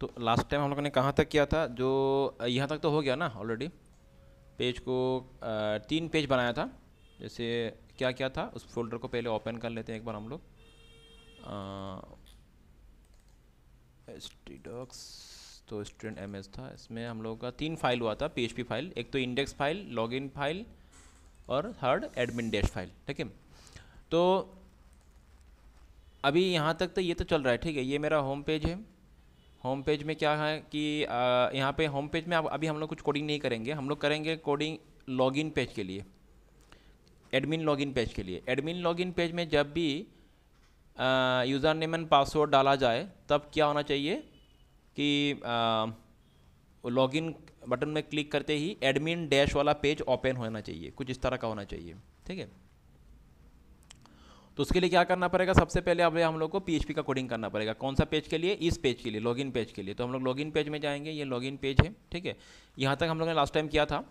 तो last time हम लोगों ने कहाँ तक किया था जो यहाँ तक तो हो गया ना ऑलरेडी पेज को आ, तीन पेज बनाया था जैसे क्या क्या था उस फोल्डर को पहले ओपन कर लेते हैं एक बार हम लोग एस टी डॉक्स तो स्टूडेंट एम एस था इसमें हम लोगों का तीन फाइल हुआ था पी फाइल एक तो इंडेक्स फाइल लॉगिन फाइल और थर्ड एडमिन डैश फाइल ठीक है तो अभी यहाँ तक तो ये तो चल रहा है ठीक है ये मेरा होम पेज है होम पेज में क्या है कि यहाँ पे होम पेज में आप अभी हम लोग कुछ कोडिंग नहीं करेंगे हम लोग करेंगे कोडिंग लॉगिन पेज के लिए एडमिन लॉगिन पेज के लिए एडमिन लॉगिन पेज में जब भी यूज़र नेम एंड पासवर्ड डाला जाए तब क्या होना चाहिए कि लॉगिन बटन में क्लिक करते ही एडमिन डैश वाला पेज ओपन होना चाहिए कुछ इस तरह का होना चाहिए ठीक है तो उसके लिए क्या करना पड़ेगा सबसे पहले अब हम लोग को पी का कोडिंग करना पड़ेगा कौन सा पेज के लिए इस पेज के लिए लॉगिन पेज के लिए तो हम लोग लॉगिन पेज में जाएंगे ये लॉगिन पेज है ठीक है यहाँ तक हम लोग ने लास्ट टाइम किया था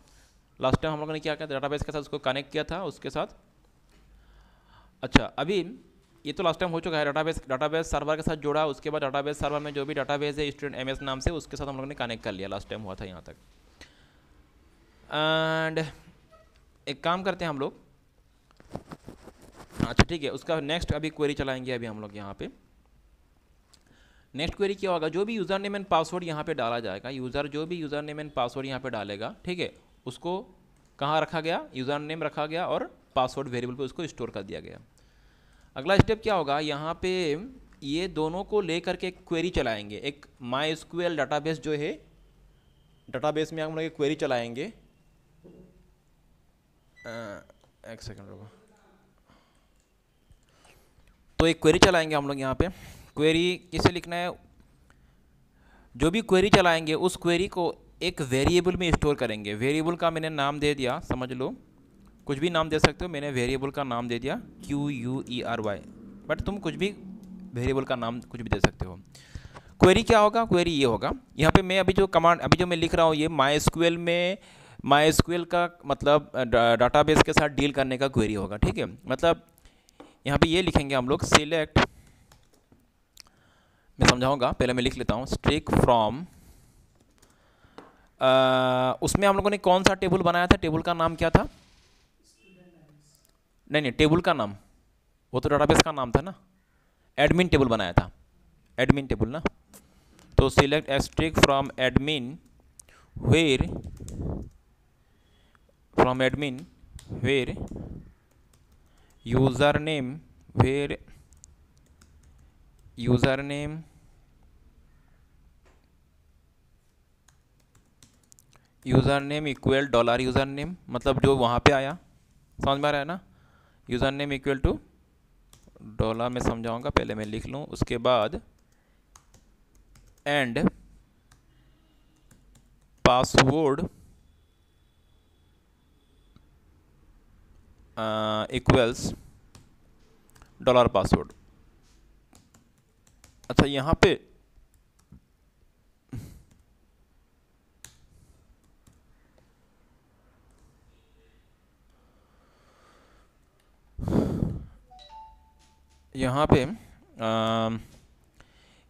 लास्ट टाइम हम लोगों ने क्या किया डाटाबेस के साथ उसको कनेक्ट किया था उसके साथ अच्छा अभी ये तो लास्ट टाइम हो चुका है डाटाबेस डाटाबेस सर्वर के साथ जोड़ा उसके बाद डाटाबेस सर्वर में जो भी डाटाबेस है स्टूडेंट एमएस नाम से उसके साथ हम लोगों ने कनेक्ट कर लिया लास्ट टाइम हुआ था यहाँ तक एंड एक काम करते हैं हम लोग हाँ, अच्छा ठीक है उसका नेक्स्ट अभी क्वेरी चलाएंगे अभी हम लोग यहाँ पे नेक्स्ट क्वेरी क्या होगा जो भी यूज़र नेम एंड पासवर्ड यहाँ पे डाला जाएगा यूज़र जो भी यूज़र नेम एंड पासवर्ड यहाँ पे डालेगा ठीक है उसको कहाँ रखा गया यूज़र नेम रखा गया और पासवर्ड वेरिएबल पे उसको स्टोर कर दिया गया अगला स्टेप क्या होगा यहाँ पे ये दोनों को ले करके एक क्वेरी चलाएंगे एक माई एसक्यूएल डाटाबेस जो है डाटाबेस में हम लोग एक क्वेरी चलाएंगे एक सेकेंड रुको तो एक क्वेरी चलाएंगे हम लोग यहाँ पे क्वेरी किसे लिखना है जो भी क्वेरी चलाएंगे उस क्वेरी को एक वेरिएबल में स्टोर करेंगे वेरिएबल का मैंने नाम दे दिया समझ लो कुछ भी नाम दे सकते हो मैंने वेरिएबल का नाम दे दिया Q U E R Y but तुम कुछ भी वेरिएबल का नाम कुछ भी दे सकते हो क्वेरी क्या होगा क्वेरी ये होगा यहाँ पे मैं अभी जो कमांड अभी जो मैं लिख रहा हूँ ये माई स्क्वेल में माई स्क्वेल का मतलब डाटाबेस uh, के साथ डील करने का क्वेरी होगा ठीक है मतलब यहाँ पे ये लिखेंगे हम लोग सिलेक्ट मैं समझाऊंगा पहले मैं लिख लेता हूँ स्ट्रिक फ्रॉम उसमें हम लोगों ने कौन सा टेबल बनाया था टेबल का नाम क्या था नहीं नहीं टेबल का नाम वो तो डाटाबेस का नाम था ना एडमिन टेबल बनाया था एडमिन टेबल ना तो select asterisk from admin where from admin where where user name user name equal dollar user name मतलब जो वहाँ पे आया समझ में आ रहा है ना user name equal to dollar में समझाऊंगा पहले मैं लिख लूँ उसके बाद and password equals dollar password अच्छा यहाँ पे यहाँ पे आ, um,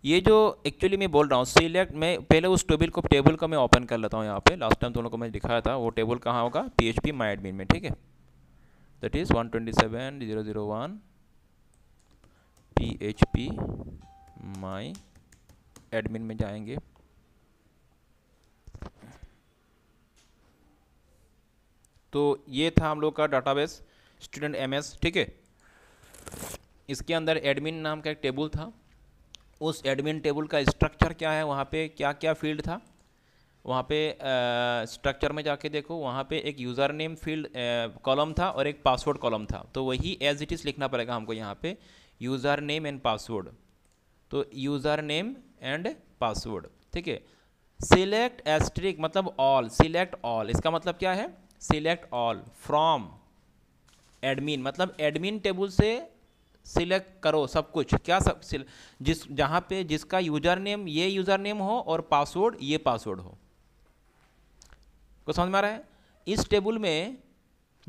ये जो एक्चुअली मैं बोल रहा हूँ सिलेक्ट मैं पहले उस टेबल को टेबल का मैं ओपन कर लेता हूँ यहाँ पे लास्ट टाइम तुम लोगों को मैं दिखाया था वो टेबल कहाँ होगा P H P my admin में ठीक है that is 127.001 php my admin में जाएंगे तो ये था हम लोग का डाटाबेस स्टूडेंट एस ठीक है इसके अंदर एडमिन नाम का एक टेबल था उस एडमिन टेबल का स्ट्रक्चर क्या है वहाँ पे क्या क्या फील्ड था वहाँ पे स्ट्रक्चर में जाके देखो वहाँ पे एक यूज़र नेम फील्ड कॉलम था और एक पासवर्ड कॉलम था तो वही एज इट इज़ लिखना पड़ेगा हमको यहाँ पे यूज़र नेम एंड पासवर्ड तो यूज़र नेम एंड पासवर्ड ठीक है सिलेक्ट एस्ट्रिक मतलब ऑल सिलेक्ट ऑल इसका मतलब क्या है सिलेक्ट ऑल फ्रॉम एडमिन मतलब एडमिन टेबल से सिलेक्ट करो सब कुछ क्या सब जिस जहाँ पे जिसका यूज़र नेम ये यूज़र नेम हो और पासवर्ड ये पासवर्ड हो को समझ में आ रहा है इस टेबल में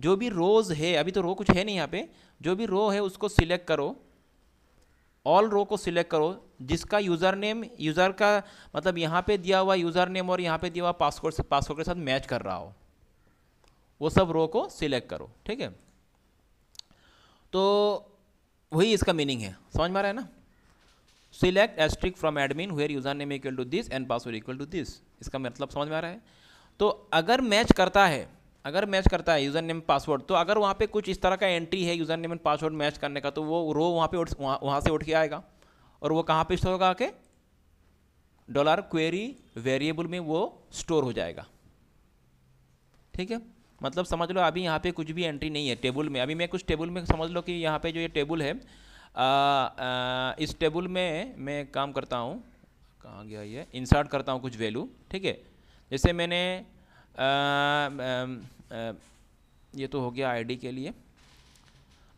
जो भी रोज़ है अभी तो रो कुछ है नहीं यहाँ पे जो भी रो है उसको सिलेक्ट करो ऑल रो को सिलेक्ट करो जिसका यूज़र नेम यूज़र का मतलब यहाँ पे दिया हुआ यूज़र नेम और यहाँ पे दिया हुआ पासवर्ड से पासवर्ड के साथ मैच कर रहा हो वो सब रो को सिलेक्ट करो ठीक है तो वही इसका मीनिंग है समझ में आ रहा है ना select asterisk from admin where user name equal to this and password equal to this इसका मतलब समझ में आ रहा है तो अगर मैच करता है अगर मैच करता है यूज़र नेम पासवर्ड तो अगर वहाँ पे कुछ इस तरह का एंट्री है user name and password match करने का तो वो रो वहाँ पे उठ वहाँ वहाँ से उठ के आएगा और वो कहाँ पे स्टोर होगा आके डॉलर क्वेरी वेरिएबल में वो स्टोर हो जाएगा ठीक है मतलब समझ लो अभी यहाँ पे कुछ भी एंट्री नहीं है टेबल में अभी मैं कुछ टेबल में समझ लो कि यहाँ पे जो ये टेबल है आ, आ, इस टेबल में मैं काम करता हूँ कहाँ गया ये इंसर्ट करता हूँ कुछ वैल्यू ठीक है जैसे मैंने आ, आ, आ, ये तो हो गया आईडी के लिए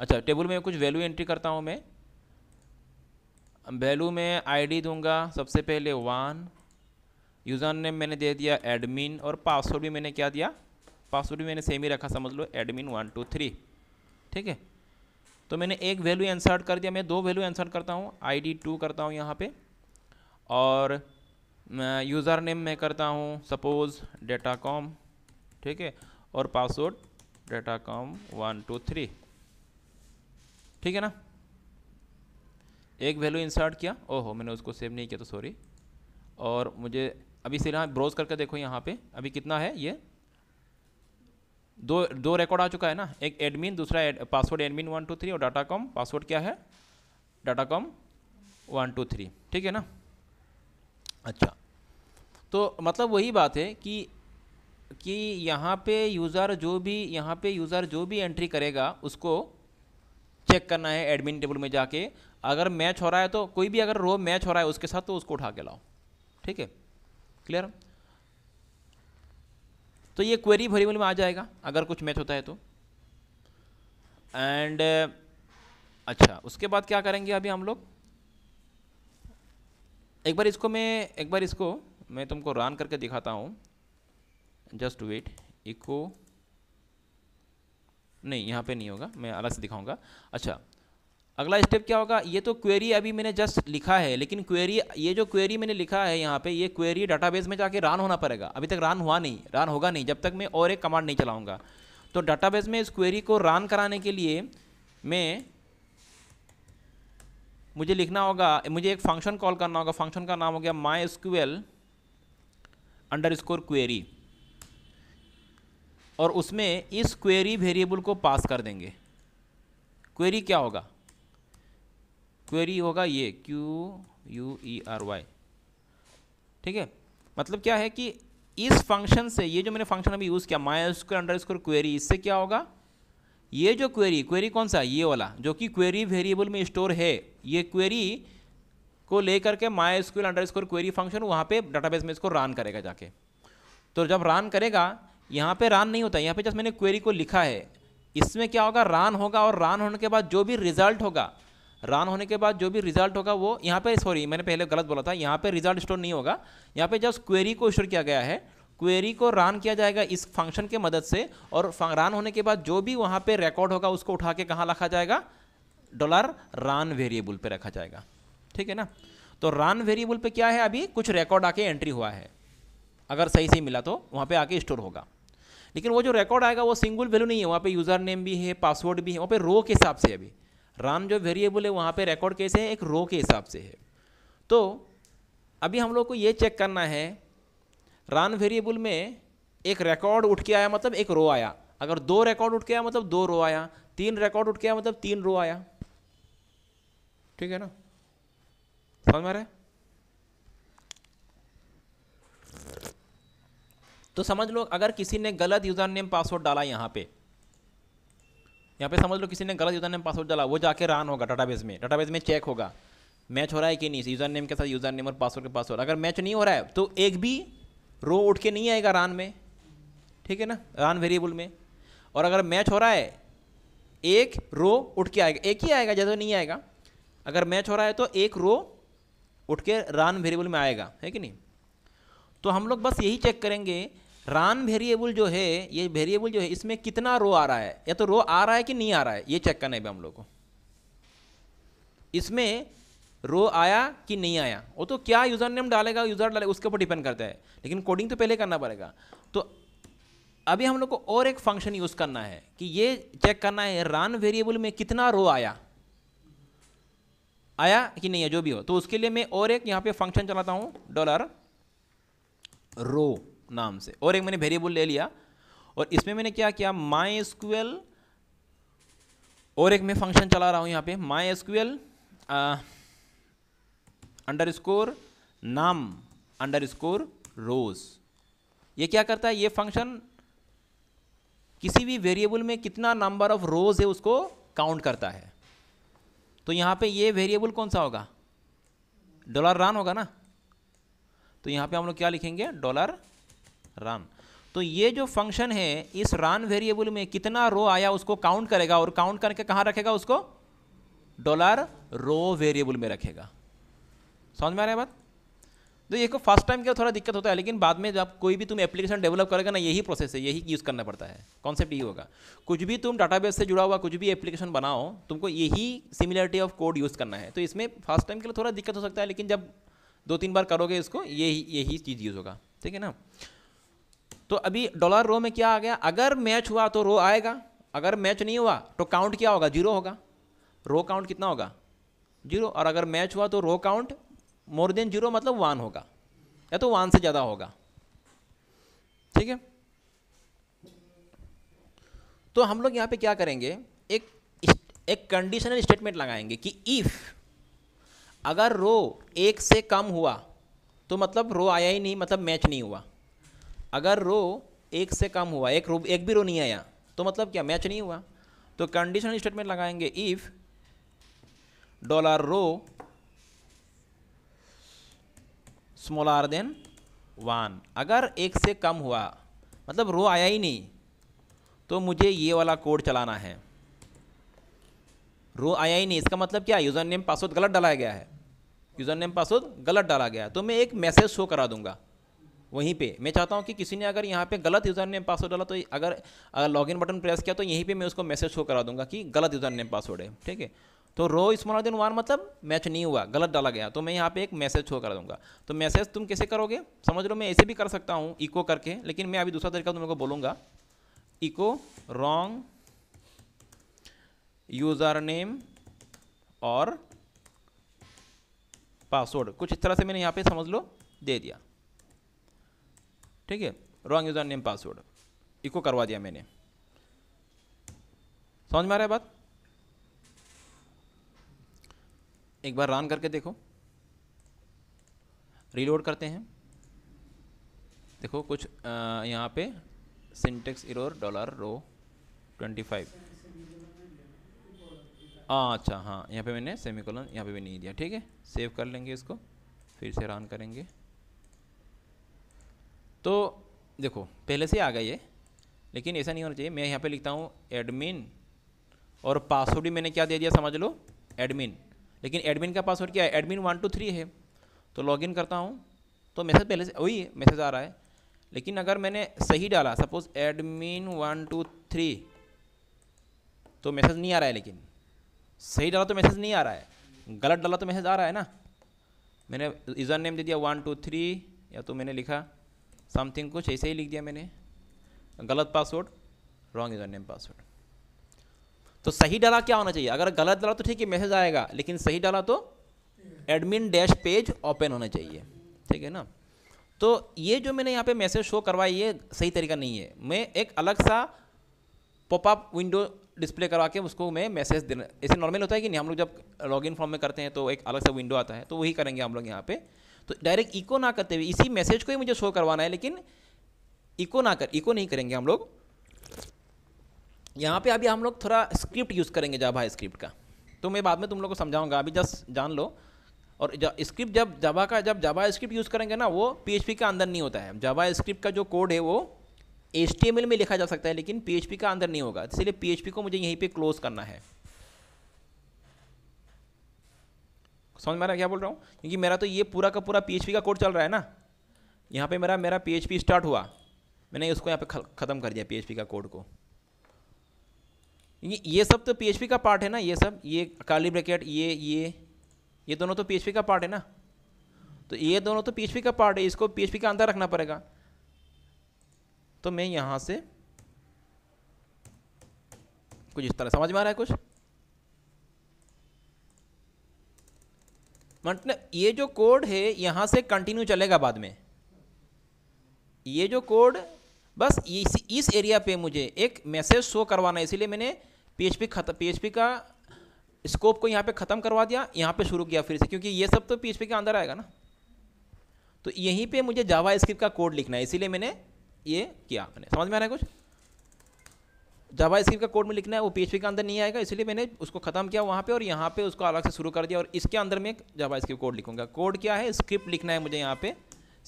अच्छा टेबल में कुछ वैल्यू एंट्री करता हूँ मैं वैल्यू में आईडी दूंगा सबसे पहले वन यूज़र नेम मैंने दे दिया एडमिन और पासवर्ड भी मैंने क्या दिया पासवर्ड भी मैंने सेम ही रखा समझ लो एडमिन वन टू थ्री ठीक है तो मैंने एक वैल्यू इंसर्ट कर दिया मैं दो वैल्यू इंसर्ट करता हूँ आईडी टू करता हूँ यहाँ पे और यूज़र नेम मैं करता हूँ सपोज़ डेटा कॉम ठीक है और password data com one two three ठीक है ना एक वैल्यू इंसर्ट किया ओहो मैंने उसको सेव नहीं किया तो सॉरी और मुझे अभी सिर्फ ब्रोज करके देखो यहाँ पे अभी कितना है ये दो दो रिकॉर्ड आ चुका है ना एक एडमिन दूसरा एड, password admin one two three और डाटा कॉम पासवर्ड क्या है data com one two three ठीक है ना अच्छा तो मतलब वही बात है कि कि यहाँ पे यूज़र जो भी यहाँ पे यूज़र जो भी एंट्री करेगा उसको चेक करना है एडमिन टेबल में जाके अगर मैच हो रहा है तो कोई भी अगर रो मैच हो रहा है उसके साथ तो उसको उठा के लाओ ठीक है क्लियर तो ये क्वेरी वेरिएबल में आ जाएगा अगर कुछ मैच होता है तो एंड अच्छा उसके बाद क्या करेंगे अभी हम लोग एक बार इसको मैं एक बार इसको मैं तुमको रन करके दिखाता हूँ जस्ट वेट इको नहीं यहाँ पे नहीं होगा मैं अलग से दिखाऊंगा अच्छा अगला स्टेप क्या होगा ये तो क्वेरी अभी मैंने जस्ट लिखा है लेकिन क्वेरी ये जो क्वेरी मैंने लिखा है यहाँ पे ये क्वेरी डाटाबेस में जाके रन होना पड़ेगा अभी तक रन हुआ नहीं रन होगा नहीं जब तक मैं और एक कमांड नहीं चलाऊँगा तो डाटाबेस में इस क्वेरी को रन कराने के लिए मैं मुझे लिखना होगा मुझे एक फंक्शन कॉल करना होगा फंक्शन का नाम हो गया mysql underscore query और उसमें इस क्वेरी वेरिएबल को पास कर देंगे क्वेरी क्या होगा क्वेरी होगा ये Q U E R Y ठीक है मतलब क्या है कि इस फंक्शन से ये जो मैंने फंक्शन अभी यूज़ किया mysql underscore query इससे क्या होगा ये जो क्वेरी क्वेरी कौन सा ये वाला जो कि क्वेरी वेरिएबल में स्टोर है ये क्वेरी को लेकर के mysql underscore query function वहाँ पे डाटाबेस में इसको रन करेगा जाके तो जब रन करेगा यहाँ पे रन नहीं होता यहाँ पे जब मैंने क्वेरी को लिखा है इसमें क्या होगा रन होगा और रन होने के बाद जो भी रिजल्ट होगा रन होने के बाद जो भी रिजल्ट होगा वो यहाँ पे सॉरी मैंने पहले गलत बोला था यहाँ पे रिजल्ट स्टोर नहीं होगा यहाँ पे जब क्वेरी को स्टोर किया गया है क्वेरी को रान किया जाएगा इस फंक्शन के मदद से और रान होने के बाद जो भी वहाँ पे रिकॉर्ड होगा उसको उठा के कहाँ रखा जाएगा डॉलर रान वेरिएबल पे रखा जाएगा ठीक है ना तो रान वेरिएबल पे क्या है अभी कुछ रिकॉर्ड आके एंट्री हुआ है अगर सही से मिला तो वहाँ पे आके स्टोर होगा लेकिन वो जो रिकॉर्ड आएगा वो सिंगल वैल्यू नहीं है वहाँ पे यूज़र नेम भी है पासवर्ड भी है वहाँ पे रो के हिसाब से अभी रान जो वेरिएबल है वहाँ पे रिकॉर्ड कैसे है एक रो के हिसाब से है तो अभी हम लोग को ये चेक करना है रान वेरिएबल में एक रिकॉर्ड उठ के आया मतलब एक रो आया अगर दो रिकॉर्ड उठ के आया मतलब दो रो आया तीन रिकॉर्ड उठ के आया मतलब तीन रो आया ठीक है ना समझ में आ रहा तो समझ लो अगर किसी ने गलत यूज़र नेम पासवर्ड डाला यहां पे यहां पे समझ लो किसी ने गलत यूज़र नेम पासवर्ड डाला वो जाके रान होगा डाटाबेस में डाटाबेस में चेक होगा मैच हो रहा है कि नहीं यूज़र नेम के साथ यूज़र नेम और पासवर्ड के पासवर्ड अगर मैच नहीं हो रहा है तो एक भी रो उठ के नहीं आएगा रान में ठीक है ना रान वेरिएबल में और अगर मैच हो रहा है एक रो उठ के आएगा एक ही आएगा ज़्यादा नहीं आएगा अगर मैच हो रहा है तो एक रो उठ के रान वेरिएबल में आएगा है कि नहीं तो हम लोग बस यही चेक करेंगे रान वेरिएबल जो है ये वेरिएबल जो है इसमें कितना रो आ रहा है या तो रो आ रहा है कि नहीं आ रहा है ये चेक करना है हम लोग को इसमें रो आया कि नहीं आया वो तो क्या यूज़र नेम डालेगा यूज़र डालेगा उसके ऊपर डिपेंड करता है लेकिन कोडिंग तो पहले करना पड़ेगा तो अभी हम लोग को और एक फंक्शन यूज़ करना है कि ये चेक करना है रान वेरिएबल में कितना रो आया आया कि नहीं है जो भी हो तो उसके लिए मैं और एक यहाँ पे फंक्शन चलाता हूँ डॉलर रो नाम से और एक मैंने वेरिएबल ले लिया और इसमें मैंने क्या किया माई एसक्यूएल और एक मैं फंक्शन चला रहा हूँ यहाँ पे mysql underscore num underscore rows ये क्या करता है ये फंक्शन किसी भी वेरिएबल में कितना नंबर ऑफ रोज है उसको काउंट करता है तो यहाँ पे ये वेरिएबल कौन सा होगा डॉलर रान होगा ना तो यहाँ पे हम लोग क्या लिखेंगे डॉलर रान तो ये जो फंक्शन है इस रान वेरिएबल में कितना रो आया उसको काउंट करेगा और काउंट करके कहाँ रखेगा उसको डॉलर रो वेरिएबल में रखेगा समझ में आ रहा है बात तो ये को फर्स्ट टाइम क्या थोड़ा दिक्कत होता है लेकिन बाद में जब कोई भी तुम एप्लीकेशन डेवलप करेगा ना यही प्रोसेस है यही यूज़ करना पड़ता है कॉन्सेप्ट यही होगा कुछ भी तुम डाटाबेस से जुड़ा हुआ कुछ भी एप्लीकेशन बनाओ तुमको यही सिमिलरिटी ऑफ कोड यूज़ करना है तो इसमें फर्स्ट टाइम के लिए थोड़ा दिक्कत हो सकता है लेकिन जब दो तीन बार करोगे इसको यही यही चीज़ यूज़ होगा ठीक है ना तो अभी डॉलर रो में क्या आ गया अगर मैच हुआ तो रो आएगा अगर मैच नहीं हुआ तो काउंट क्या होगा जीरो होगा रो काउंट कितना होगा जीरो और अगर मैच हुआ तो row count more than zero मतलब वन होगा या तो वन से ज़्यादा होगा ठीक है तो हम लोग यहाँ पे क्या करेंगे एक एक कंडीशनल स्टेटमेंट लगाएंगे कि इफ़ अगर रो एक से कम हुआ तो मतलब रो आया ही नहीं मतलब मैच नहीं हुआ अगर रो एक से कम हुआ एक रो एक भी रो नहीं आया तो मतलब क्या मैच नहीं हुआ तो कंडीशनल स्टेटमेंट लगाएंगे if dollar row smaller than one अगर एक से कम हुआ मतलब रो आया ही नहीं तो मुझे ये वाला कोड चलाना है रो आया ही नहीं इसका मतलब क्या यूज़र नेम पासवर्ड गलत डाला गया है यूज़र नेम पासवर्ड गलत डाला गया है तो मैं एक मैसेज शो करा दूंगा वहीं पे मैं चाहता हूँ कि किसी ने अगर यहाँ पे गलत यूज़र नेम पासवर्ड डाला तो अगर, अगर लॉगिन बटन प्रेस किया तो यहीं पे मैं उसको मैसेज शो करा दूंगा कि गलत यूज़र नेम पासवर्ड है ठीक है तो रो स्मॉलर देन वन मतलब मैच नहीं हुआ गलत डाला गया तो मैं यहाँ पे एक मैसेज शो कर दूंगा तो मैसेज तुम कैसे करोगे समझ लो मैं ऐसे भी कर सकता हूँ इको करके लेकिन मैं अभी दूसरा तरीका तुम लोग को बोलूँगा इको रॉन्ग यूज़र नेम और पासवर्ड कुछ इस तरह से मैंने यहाँ पे समझ लो दे दिया ठीक है wrong user name password echo करवा दिया मैंने समझ में आ रहा है बात एक बार रन करके देखो रीलोड करते हैं देखो कुछ यहाँ पे syntax error dollar row twenty five हाँ अच्छा हाँ यहाँ पे मैंने सेमी कॉलन यहाँ पर भी नहीं दिया ठीक है सेव कर लेंगे इसको फिर से रन करेंगे तो देखो पहले से आ गया ये लेकिन ऐसा नहीं होना चाहिए मैं यहाँ पे लिखता हूँ एडमिन और पासवर्ड भी मैंने क्या दे दिया समझ लो एडमिन लेकिन एडमिन का पासवर्ड क्या है एडमिन वन टू थ्री है तो लॉगिन करता हूँ तो मैसेज पहले से वही मैसेज आ रहा है लेकिन अगर मैंने सही डाला suppose admin one two three तो मैसेज नहीं आ रहा है लेकिन सही डाला तो मैसेज नहीं आ रहा है गलत डाला तो मैसेज आ रहा है ना मैंने यूज़र नेम दे दिया वन टू थ्री या तो मैंने लिखा समथिंग कुछ ऐसे ही लिख दिया मैंने गलत password wrong user name password तो सही डाला क्या होना चाहिए अगर गलत डाला तो ठीक है मैसेज आएगा लेकिन सही डाला तो एडमिन डैश पेज ओपन होना चाहिए ठीक है ना तो ये जो मैंने यहाँ पे मैसेज शो करवाई ये सही तरीका नहीं है मैं एक अलग सा पॉपअप विंडो डिस्प्ले करवा के उसको मैं मैसेज देना ऐसे नॉर्मल होता है कि नहीं हम लोग जब लॉगिन फॉर्म में करते हैं तो एक अलग सा विंडो आता है तो वही करेंगे हम लोग यहाँ पे तो डायरेक्ट इको ना करते हुए इसी मैसेज को ही मुझे शो करवाना है लेकिन इको ना कर इको नहीं करेंगे हम लोग यहाँ पे अभी हम लोग थोड़ा स्क्रिप्ट यूज़ करेंगे जावा स्क्रिप्ट का तो मैं बाद में तुम लोग को समझाऊंगा अभी जस्ट जान लो और स्क्रिप्ट जब जावा का जब जावा स्क्रिप्ट यूज़ करेंगे ना वो पी का अंदर नहीं होता है जावा स्क्रिप्ट का जो कोड है वो एच में लिखा जा सकता है लेकिन पी का अंदर नहीं होगा इसलिए पी को मुझे यहीं पर क्लोज करना है समझ में आ रहा क्या बोल रहा हूँ क्योंकि मेरा तो ये पूरा का पूरा पी का कोड चल रहा है ना यहाँ पे मेरा मेरा पी स्टार्ट हुआ मैंने इसको यहाँ पे ख़त्म कर दिया पी का कोड को ये सब तो पी का पार्ट है ना ये सब ये काली ब्रैकेट ये ये ये दोनों तो पी का पार्ट है ना तो ये दोनों तो पी का पार्ट है इसको पी का अंदर रखना पड़ेगा तो मैं यहाँ से कुछ इस तरह समझ में आ रहा है कुछ मतलब ये जो कोड है यहाँ से कंटिन्यू चलेगा बाद में ये जो कोड बस इस इस एरिया पे मुझे एक मैसेज शो करवाना है इसीलिए मैंने पीएचपी खत्म पीएचपी का स्कोप को यहाँ पे ख़त्म करवा दिया यहाँ पे शुरू किया फिर से क्योंकि ये सब तो पीएचपी के अंदर आएगा ना तो यहीं पे मुझे जावा स्क्रिप्ट का कोड लिखना है इसीलिए मैंने ये किया मैंने समझ में आ रहा है कुछ जावा स्क्रिप्ट का कोड में लिखना है वो पीएचपी के अंदर नहीं आएगा इसलिए मैंने उसको ख़त्म किया वहाँ पर और यहाँ पर उसको अलग से शुरू कर दिया और इसके अंदर मैं जावा स्क्रिप्ट कोड लिखूंगा कोड क्या है स्क्रिप्ट लिखना है मुझे यहाँ पे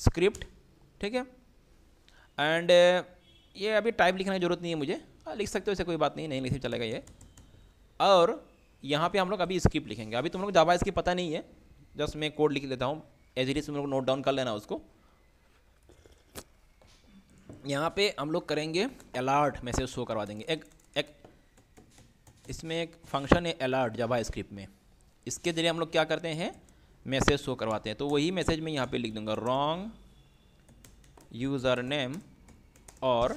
स्क्रिप्ट ठीक है एंड ये अभी टाइप लिखने की जरूरत नहीं है मुझे हाँ, लिख सकते हो ऐसे कोई बात नहीं नहीं लिखे तो चलेगा ये और यहाँ पे हम लोग अभी स्क्रिप्ट लिखेंगे अभी तुम लोग जावा इसकी पता नहीं है जस्ट मैं कोड लिख लेता हूँ एज इट इज तुम लोग नोट डाउन कर लेना उसको यहाँ पे हम लोग करेंगे अलर्ट मैसेज शो करवा देंगे एक एक इसमें एक फंक्शन है अलर्ट जावा स्क्रिप्ट में इसके ज़रिए हम लोग क्या करते हैं मैसेज शो करवाते हैं तो वही मैसेज मैं यहाँ पे लिख दूंगा रॉन्ग यूज़र नेम और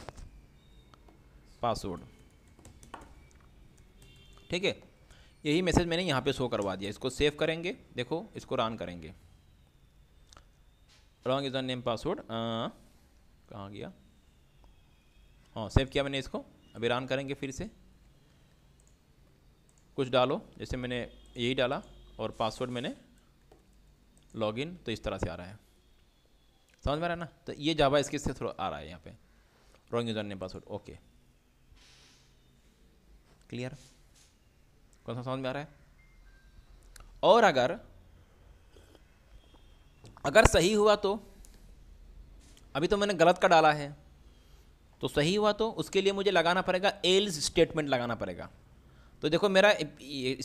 पासवर्ड ठीक है यही मैसेज मैंने यहाँ पे शो करवा दिया इसको सेव करेंगे देखो इसको रन करेंगे रॉन्ग यूज़र नेम पासवर्ड कहाँ गया हाँ सेव किया मैंने इसको अभी रन करेंगे फिर से कुछ डालो जैसे मैंने यही डाला और पासवर्ड मैंने लॉगिन तो इस तरह से आ रहा है समझ में आ रहा है ना तो ये जावा इसके से थोड़ा आ रहा है यहाँ पे wrong user name password okay clear कौन सा समझ में आ रहा है और अगर अगर सही हुआ तो अभी तो मैंने गलत का डाला है तो सही हुआ तो उसके लिए मुझे लगाना पड़ेगा एल्स स्टेटमेंट लगाना पड़ेगा तो देखो मेरा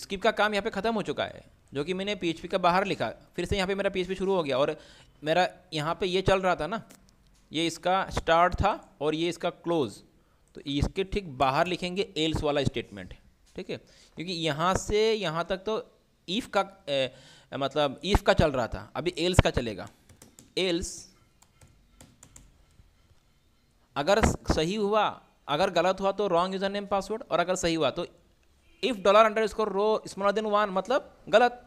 स्किप का काम यहाँ पे ख़त्म हो चुका है जो कि मैंने पी का बाहर लिखा फिर से यहाँ पे मेरा पी शुरू हो गया और मेरा यहाँ पे ये चल रहा था ना ये इसका स्टार्ट था और ये इसका क्लोज़ तो इसके ठीक बाहर लिखेंगे एल्स वाला स्टेटमेंट ठीक है क्योंकि यहाँ से यहाँ तक तो ईफ का ए, मतलब ईफ का चल रहा था अभी एल्स का चलेगा एल्स अगर सही हुआ अगर गलत हुआ तो रॉन्ग यूजर नेम पासवर्ड और अगर सही हुआ तो if dollar underscore row smaller than one मतलब गलत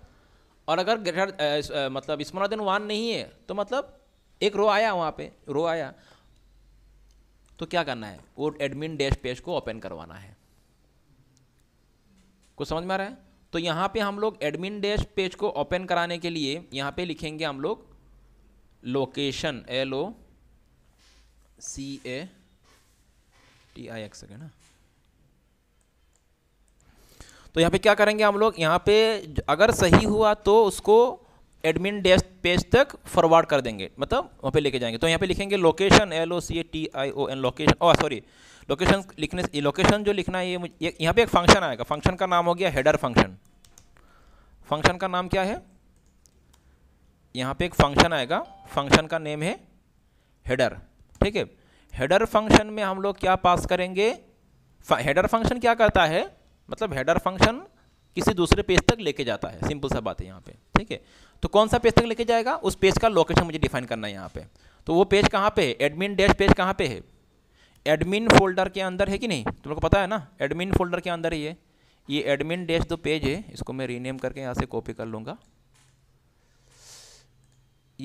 और अगर ग्रेटर मतलब स्मॉलर देन वन नहीं है तो मतलब एक रो आया वहाँ पे रो आया तो क्या करना है वो एडमिन डैश पेज को ओपन करवाना है कुछ समझ में आ रहा है तो यहाँ पे हम लोग एडमिन डैश पेज को ओपन कराने के लिए यहाँ पे लिखेंगे हम लोग location L O C A T I X है ना तो यहाँ पे क्या करेंगे हम लोग यहाँ पे अगर सही हुआ तो उसको एडमिन डेस्क पेज तक फॉरवर्ड कर देंगे मतलब वहाँ पे लेके जाएंगे तो यहाँ पे लिखेंगे location L O C A T I O N location O sorry location लिखने से लोकेशन जो लिखना है ये मुझे यहाँ पे एक फंक्शन आएगा फंक्शन का नाम हो गया हेडर फंक्शन फंक्शन का नाम क्या है यहाँ पे एक फंक्शन आएगा फंक्शन का नेम है हेडर ठीक है हेडर फंक्शन में हम लोग क्या पास करेंगे हेडर फंक्शन क्या करता है मतलब हेडर फंक्शन किसी दूसरे पेज तक लेके जाता है सिंपल सा बात है यहाँ पे ठीक है तो कौन सा पेज तक लेके जाएगा उस पेज का लोकेशन मुझे डिफाइन करना है यहाँ पे तो वो पेज कहाँ पे है एडमिन डैश पेज कहाँ पे है एडमिन फोल्डर के अंदर है कि नहीं तुम लोग को पता है ना एडमिन फोल्डर के अंदर ही है ये एडमिन डैश जो पेज है इसको मैं रीनेम करके यहाँ से कॉपी कर लूँगा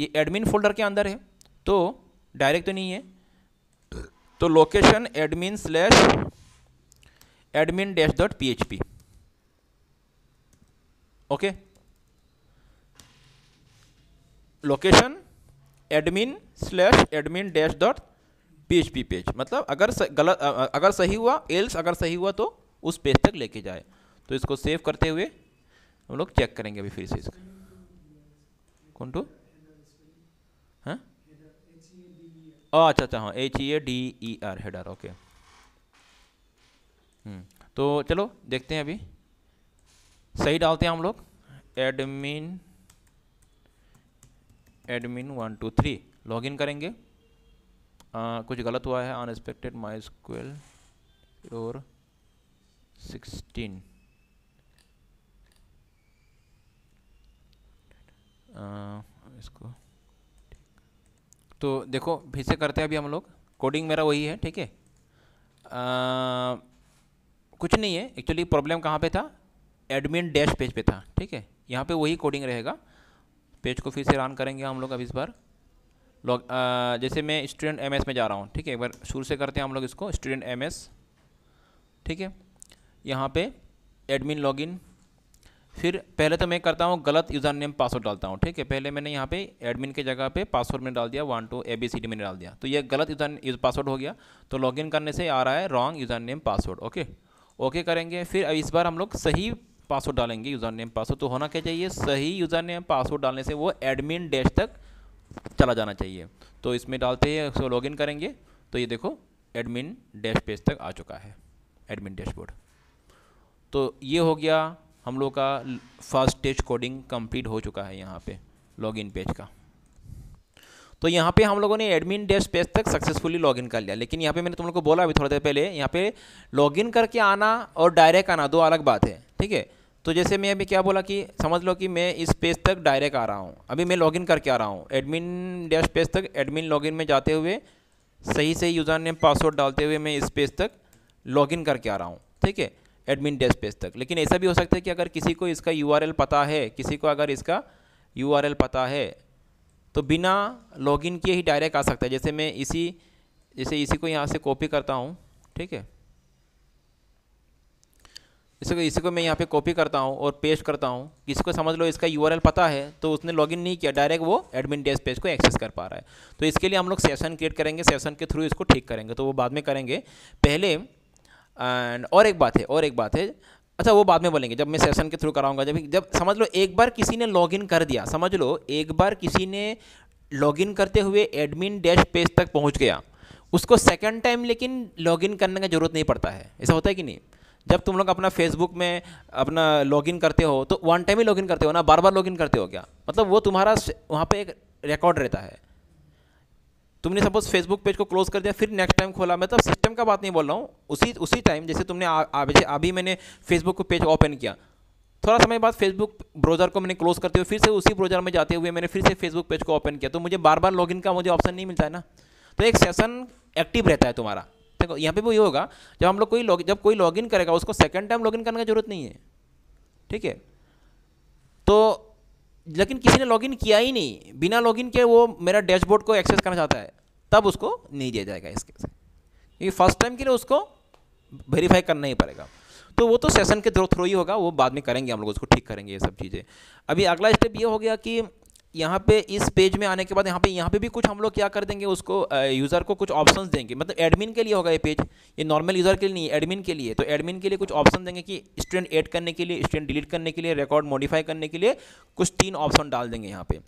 ये एडमिन फोल्डर के अंदर है तो डायरेक्ट तो नहीं है तो location admin slash admin dash dot P H P okay location admin slash admin dash dot P H P page मतलब अगर स, गलत अगर सही हुआ एल्स अगर सही हुआ तो उस पेज तक लेके जाए तो इसको सेव करते हुए हम लोग चेक करेंगे अभी फिर से इसका कौन टू हाँ अच्छा अच्छा हाँ H E A D E R header okay तो चलो देखते हैं अभी सही डालते हैं हम लोग admin admin one two three log in करेंगे आ, कुछ गलत हुआ है अनएक्सपेक्टेड माई स्क्वेल और सिक्सटीन इसको तो देखो फिर से करते हैं अभी हम लोग कोडिंग मेरा वही है ठीक है कुछ नहीं है एक्चुअली प्रॉब्लम कहाँ पे था एडमिन डैश पेज पे था ठीक है यहाँ पे वही कोडिंग रहेगा पेज को फिर से रन करेंगे हम लोग अब इस बार लॉग जैसे मैं स्टूडेंट एम में जा रहा हूँ ठीक है एक बार शुरू से करते हैं हम लोग इसको स्टूडेंट एम ठीक है यहाँ पे एडमिन लॉगिन फिर पहले तो मैं करता हूँ गलत यूज़र नेम पासवर्ड डालता हूँ ठीक है पहले मैंने यहाँ पे एडमिन के जगह पे पासवर्ड में डाल दिया one two A B C D में डाल दिया तो ये गलत यूज़र पासवर्ड हो गया तो लॉगिन करने से आ रहा है wrong user name password okay okay करेंगे फिर इस बार हम लोग सही पासवर्ड डालेंगे यूज़र नेम पासवर्ड तो होना क्या चाहिए सही यूज़र नेम पासवर्ड डालने से वो एडमिन डैश तक चला जाना चाहिए तो इसमें डालते ही उसको लॉगिन करेंगे तो ये देखो एडमिन डैश पेज तक आ चुका है एडमिन डैशबोर्ड तो ये हो गया हम लोग का फर्स्ट स्टेज कोडिंग कंप्लीट हो चुका है यहाँ पे लॉगिन पेज का तो यहाँ पे हम लोगों ने एडमिन डैश पेज तक सक्सेसफुली लॉगिन कर लिया लेकिन यहाँ पे मैंने तुम लोग को बोला अभी थोड़ी देर पहले यहाँ पे लॉगिन करके आना और डायरेक्ट आना दो अलग बात है ठीक है तो जैसे मैं अभी क्या बोला कि समझ लो कि मैं इस पेज तक डायरेक्ट आ रहा हूँ अभी मैं लॉगिन करके आ रहा हूँ एडमिन डैश पेज तक एडमिन लॉगिन में जाते हुए सही से यूज़र नेम पासवर्ड डालते हुए मैं इस पेज तक लॉगिन करके आ रहा हूँ ठीक है एडमिन डैश पेज तक लेकिन ऐसा भी हो सकता है कि अगर किसी को इसका यू पता है किसी को अगर इसका यू पता है तो बिना लॉगिन किए ही डायरेक्ट आ सकता है जैसे मैं इसी जैसे इसी को यहाँ से कॉपी करता हूँ ठीक है इसको इसको मैं यहाँ पे कॉपी करता हूँ और पेस्ट करता हूँ किसी को समझ लो इसका यू पता है तो उसने लॉगिन नहीं किया डायरेक्ट वो एडमिन डेस्क पेज को एक्सेस कर पा रहा है तो इसके लिए हम लोग सेशन क्रिएट करेंगे सेशन के थ्रू इसको ठीक करेंगे तो वो बाद में करेंगे पहले एंड और एक बात है और एक बात है अच्छा वो बाद में बोलेंगे जब मैं सेशन के थ्रू कराऊंगा जब जब समझ लो एक बार किसी ने लॉगिन कर दिया समझ लो एक बार किसी ने लॉगिन करते हुए एडमिन डैश पेज तक पहुंच गया उसको सेकंड टाइम लेकिन लॉगिन करने का जरूरत नहीं पड़ता है ऐसा होता है कि नहीं जब तुम लोग अपना फेसबुक में अपना लॉगिन करते हो तो वन टाइम ही लॉगिन करते हो ना बार बार लॉगिन करते हो क्या मतलब वो तुम्हारा वहाँ पे एक रिकॉर्ड रहता है तुमने सपोज फेसबुक पेज को क्लोज कर दिया फिर नेक्स्ट टाइम खोला मतलब तो सिस्टम का बात नहीं बोल रहा हूँ उसी उसी टाइम जैसे तुमने जैसे अभी मैंने फेसबुक को पेज ओपन किया थोड़ा समय बाद फेसबुक ब्राउज़र को मैंने क्लोज करते हुए फिर से उसी ब्राउज़र में जाते हुए मैंने फिर से फेसबुक पेज को ओपन किया तो मुझे बार बार लॉगिन का मुझे ऑप्शन नहीं मिलता है ना तो एक सेशन एक्टिव रहता है तुम्हारा देखो यहाँ पे भी होगा जब हम लोग कोई लॉग जब कोई लॉगिन करेगा उसको सेकंड टाइम लॉगिन करने की जरूरत नहीं है ठीक है तो लेकिन किसी ने लॉगिन किया ही नहीं बिना लॉगिन के वो मेरा डैशबोर्ड को एक्सेस करना चाहता है तब उसको नहीं दिया जाएगा इसके से क्योंकि फर्स्ट टाइम के लिए उसको वेरीफाई करना ही पड़ेगा तो वो तो सेशन के थ्रू ही होगा वो बाद में करेंगे हम लोग उसको ठीक करेंगे ये सब चीज़ें अभी अगला स्टेप ये हो गया कि यहाँ पे इस पेज में आने के बाद यहाँ पे यहाँ पे भी कुछ हम लोग क्या कर देंगे उसको यूज़र को कुछ ऑप्शन देंगे मतलब एडमिन के लिए होगा ये पेज ये नॉर्मल यूज़र के लिए नहीं एडमिन के लिए तो एडमिन के लिए कुछ ऑप्शन देंगे कि स्टूडेंट ऐड करने के लिए स्टूडेंट डिलीट करने के लिए रिकॉर्ड मॉडिफाई करने के लिए कुछ तीन ऑप्शन डाल देंगे यहाँ पर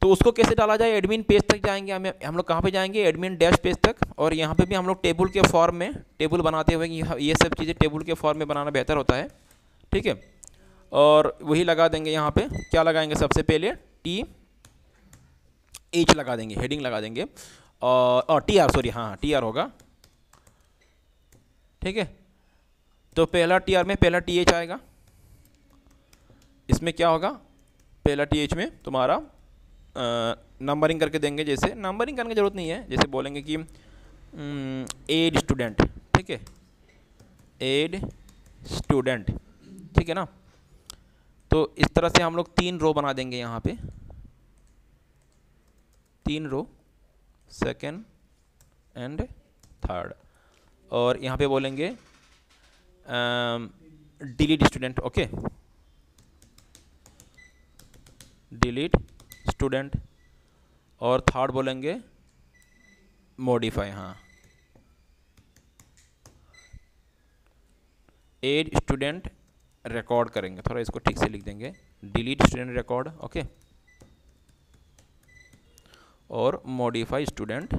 तो उसको कैसे डाला जाए एडमिन पेज तक जाएंगे हमें हम लोग कहाँ पे जाएंगे एडमिन डैश पेज तक और यहाँ पे भी हम लोग टेबल के फॉर्म में टेबल बनाते हुए ये सब चीज़ें टेबल के फॉर्म में बनाना बेहतर होता है ठीक है और वही लगा देंगे यहाँ पे क्या लगाएंगे सबसे पहले टी एच लगा देंगे हेडिंग लगा देंगे और, टी आर सॉरी हाँ टी आर होगा ठीक है तो पहला टी आर में पहला टी एच आएगा इसमें क्या होगा पहला टी एच में तुम्हारा नंबरिंग करके देंगे जैसे नंबरिंग करने की ज़रूरत नहीं है जैसे बोलेंगे कि एड स्टूडेंट ठीक है एड स्टूडेंट ठीक है ना तो इस तरह से हम लोग तीन रो बना देंगे यहाँ पे तीन रो सेकेंड एंड थर्ड और यहाँ पे बोलेंगे delete student okay delete student और थर्ड बोलेंगे मॉडिफाई हाँ एड स्टूडेंट रिकॉर्ड करेंगे थोड़ा इसको ठीक से लिख देंगे डिलीट स्टूडेंट रिकॉर्ड ओके और मॉडिफाई स्टूडेंट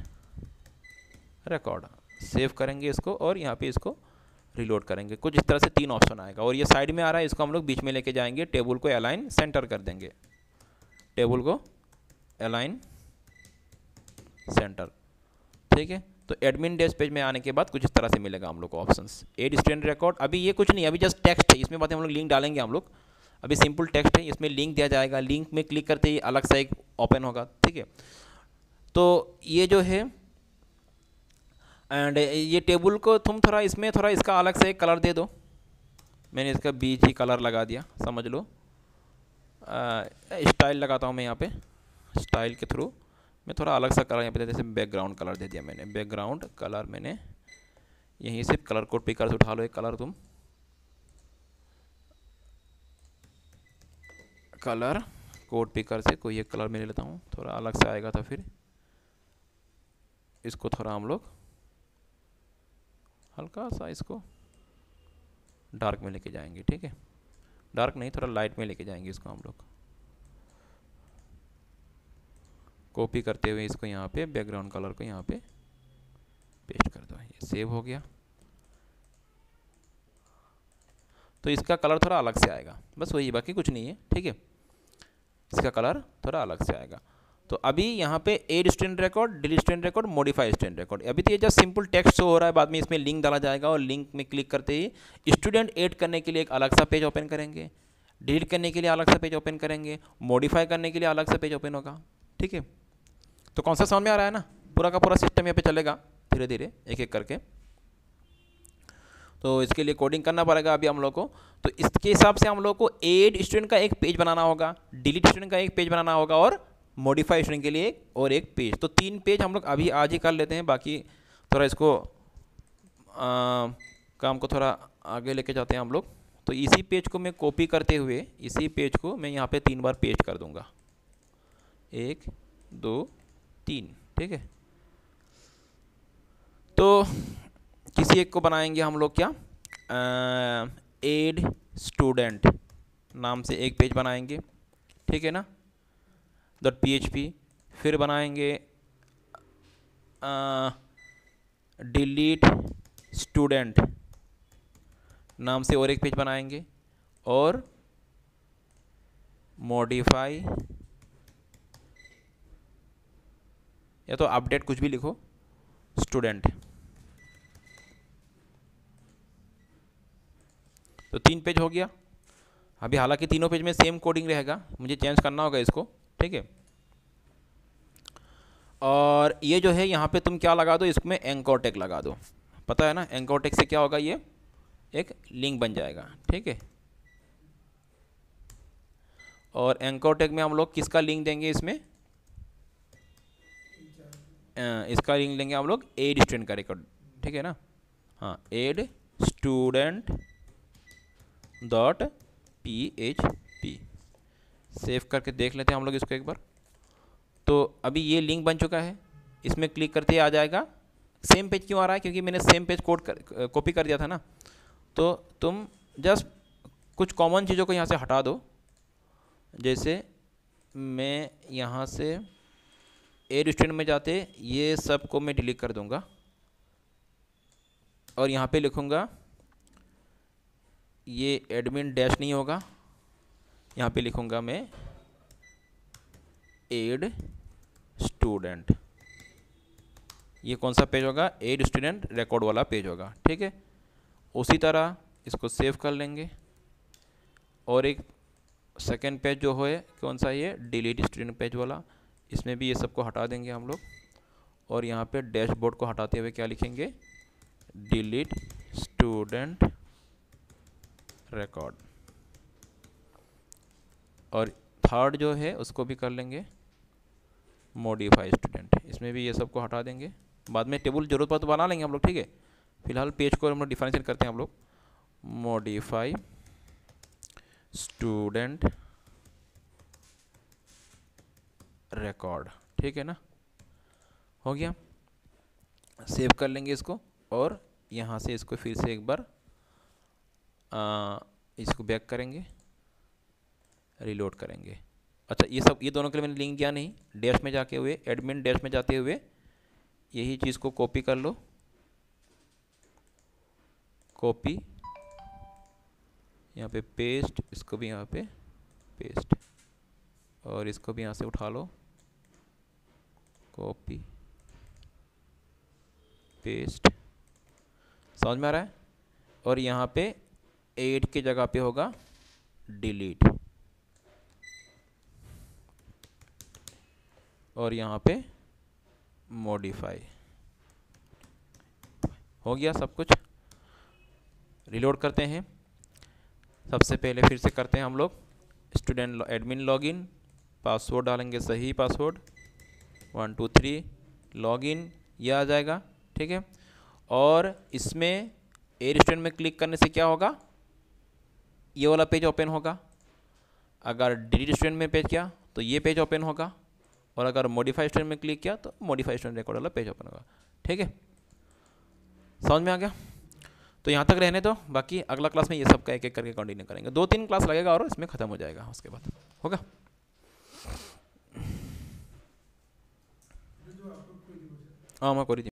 रिकॉर्ड सेव करेंगे इसको और यहाँ पे इसको रिलोड करेंगे कुछ इस तरह से तीन ऑप्शन आएगा और ये साइड में आ रहा है इसको हम लोग बीच में लेके जाएंगे टेबल को अलाइन सेंटर कर देंगे टेबल को अलाइन सेंटर ठीक है तो एडमिन डेस्क पेज में आने के बाद कुछ इस तरह से मिलेगा हम लोग को ऑप्शन एड स्टैंड रिकॉर्ड अभी ये कुछ नहीं अभी जस्ट टेक्स्ट है इसमें बात हम लोग लिंक डालेंगे हम लोग अभी सिंपल टेक्स्ट है इसमें लिंक दिया जाएगा लिंक में क्लिक करते ही अलग सा एक ओपन होगा ठीक है तो ये जो है एंड ये टेबल को तुम थोड़ा इसमें थोड़ा इसका अलग से एक कलर दे दो मैंने इसका बीच ही कलर लगा दिया समझ लो स्टाइल लगाता हूँ मैं यहाँ पे स्टाइल के थ्रू मैं थोड़ा अलग सा कलर यहाँ पे देते जैसे बैकग्राउंड कलर दे दिया मैंने बैकग्राउंड कलर मैंने यहीं से कलर कोड पिकर से उठा लो एक कलर तुम कलर कोड पिकर से कोई एक कलर मैं ले लेता हूँ थोड़ा अलग से आएगा था तो फिर इसको थोड़ा हम लोग हल्का सा इसको डार्क में लेके जाएंगे ठीक है डार्क नहीं थोड़ा लाइट में लेके जाएंगे इसको हम लोग कॉपी करते हुए इसको यहाँ पे बैकग्राउंड कलर को यहाँ पे पेस्ट कर दो ये सेव हो गया तो इसका कलर थोड़ा अलग से आएगा बस वही बाकी कुछ नहीं है ठीक है इसका कलर थोड़ा अलग से आएगा तो अभी यहाँ पे add stand record delete stand record modify stand record अभी तो ये जस्ट सिंपल टेक्स्ट शो हो रहा है बाद में इसमें लिंक डाला जाएगा और लिंक में क्लिक करते ही स्टूडेंट एड करने के लिए एक अलग सा पेज ओपन करेंगे डिलीट करने के लिए अलग सा पेज ओपन करेंगे मॉडिफाई करने के लिए अलग सा पेज ओपन होगा ठीक है तो कौन सा समझ में आ रहा है ना पूरा का पूरा सिस्टम यहाँ पे चलेगा धीरे धीरे एक एक करके तो इसके लिए कोडिंग करना पड़ेगा अभी हम लोग को तो इसके हिसाब से हम लोग को एड स्टूडेंट का एक पेज बनाना होगा डिलीट स्टूडेंट का एक पेज बनाना होगा और मॉडिफाई स्टूडेंट के लिए एक और एक पेज तो तीन पेज हम लोग अभी आज ही कर लेते हैं बाकी थोड़ा इसको आ, काम को थोड़ा आगे लेके जाते हैं हम लोग तो इसी पेज को मैं कॉपी करते हुए इसी पेज को मैं यहाँ पे तीन बार पेज कर दूँगा एक दो तीन ठीक है तो किसी एक को बनाएंगे हम लोग क्या एड स्टूडेंट नाम से एक पेज बनाएंगे ठीक है ना डॉट पी फिर बनाएंगे डिलीट स्टूडेंट नाम से और एक पेज बनाएंगे और मॉडिफाई या तो अपडेट कुछ भी लिखो स्टूडेंट तो तीन पेज हो गया अभी हालांकि तीनों पेज में सेम कोडिंग रहेगा मुझे चेंज करना होगा इसको ठीक है और ये जो है यहाँ पे तुम क्या लगा दो इसमें एंकोटेक लगा दो पता है ना एंकोटेक से क्या होगा ये एक लिंक बन जाएगा ठीक है और एंकोटेक में हम लोग किसका लिंक देंगे इसमें इसका लिंक लेंगे हम लोग एड स्टूडेंट का रिकॉर्ड ठीक है ना हाँ add student dot P H P save करके देख लेते हैं हम लोग इसको एक बार तो अभी ये लिंक बन चुका है इसमें क्लिक करते ही आ जाएगा सेम पेज क्यों आ रहा है क्योंकि मैंने सेम पेज कोड कर कॉपी कर दिया था ना तो तुम जस्ट कुछ कॉमन चीज़ों को यहाँ से हटा दो जैसे मैं यहाँ से एड स्टूडेंट में जाते ये सब को मैं डिलीट कर दूंगा और यहाँ पे लिखूँगा ये एडमिन डैश नहीं होगा यहाँ पे लिखूँगा मैं एड स्टूडेंट ये कौन सा पेज होगा एड स्टूडेंट रिकॉर्ड वाला पेज होगा ठीक है उसी तरह इसको सेव कर लेंगे और एक सेकेंड पेज जो है कौन सा ये डिलीट स्टूडेंट पेज वाला इसमें भी ये सबको हटा देंगे हम लोग और यहाँ पे डैशबोर्ड को हटाते हुए क्या लिखेंगे डिलीट स्टूडेंट रिकॉर्ड और थर्ड जो है उसको भी कर लेंगे मॉडिफाई स्टूडेंट इसमें भी ये सबको हटा देंगे बाद में टेबल जरूरत पर तो बना लेंगे हम लोग ठीक है फिलहाल पेज को हम लोग डिफरेंशिएट करते हैं हम लोग मॉडिफाई स्टूडेंट रिकॉर्ड ठीक है ना हो गया सेव कर लेंगे इसको और यहाँ से इसको फिर से एक बार आ, इसको बैक करेंगे रिलोड करेंगे अच्छा ये सब ये दोनों के लिए मैंने लिंक दिया नहीं डैश में जाके हुए एडमिन डैश में जाते हुए यही चीज़ को कॉपी कर लो कॉपी यहाँ पे पेस्ट इसको भी यहाँ पे पेस्ट और इसको भी यहाँ से उठा लो कॉपी पेस्ट समझ में आ रहा है और यहाँ पे एड की जगह पे होगा डिलीट और यहाँ पे मॉडिफाई हो गया सब कुछ रिलोड करते हैं सबसे पहले फिर से करते हैं हम लोग स्टूडेंट एडमिन लॉगिन पासवर्ड डालेंगे सही password one two three log in यह आ जाएगा ठीक है और इसमें एयर स्टूडेंट में क्लिक करने से क्या होगा ये वाला पेज ओपन होगा अगर डिलीट स्टूडेंट में पेज किया तो ये पेज ओपन होगा और अगर मॉडिफाई स्टूडेंट में क्लिक किया तो मॉडिफाइड स्टूडेंट रिकॉर्ड वाला पेज ओपन होगा ठीक है समझ में आ गया तो यहाँ तक रहने दो बाकी अगला क्लास में ये सब का एक एक करके कंटिन्यू करेंगे दो तीन क्लास लगेगा और इसमें ख़त्म हो जाएगा उसके बाद होगा ആ മതി